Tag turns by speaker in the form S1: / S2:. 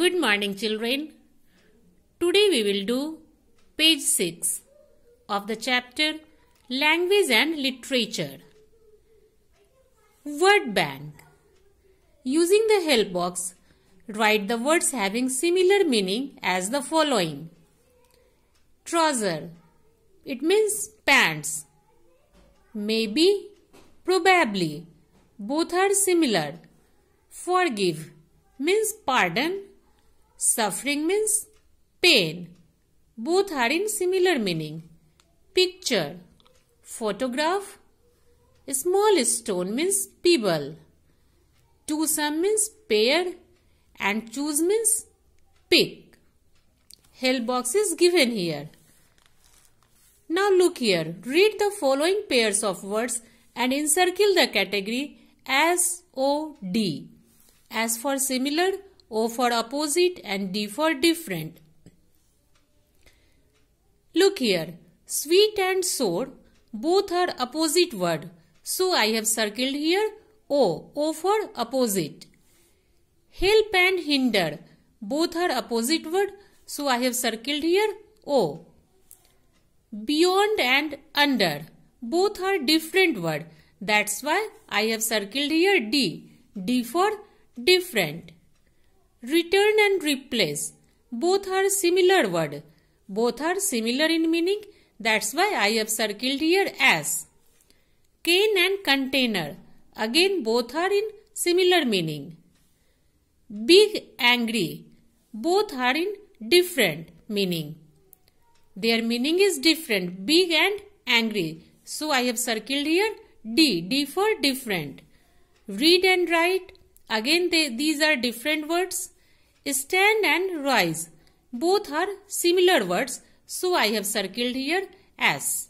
S1: Good morning children. Today we will do page 6 of the chapter Language and Literature. Word Bank Using the help box, write the words having similar meaning as the following. Trouser It means pants. Maybe, probably. Both are similar. Forgive means pardon Suffering means pain. Both are in similar meaning. Picture, photograph, small stone means pebble. Two sum means pair and choose means pick. Help box is given here. Now look here. Read the following pairs of words and encircle the category as O D. As for similar, O for opposite and D for different. Look here, sweet and sour, both are opposite word. So I have circled here O, O for opposite. Help and hinder, both are opposite word. So I have circled here O. Beyond and under, both are different word. That's why I have circled here D, D for different. Return and replace. Both are similar word. Both are similar in meaning. That's why I have circled here as. Cane and container. Again both are in similar meaning. Big angry. Both are in different meaning. Their meaning is different. Big and angry. So I have circled here D. D for different. Read and write. Again, they, these are different words. Stand and rise. Both are similar words. So, I have circled here as.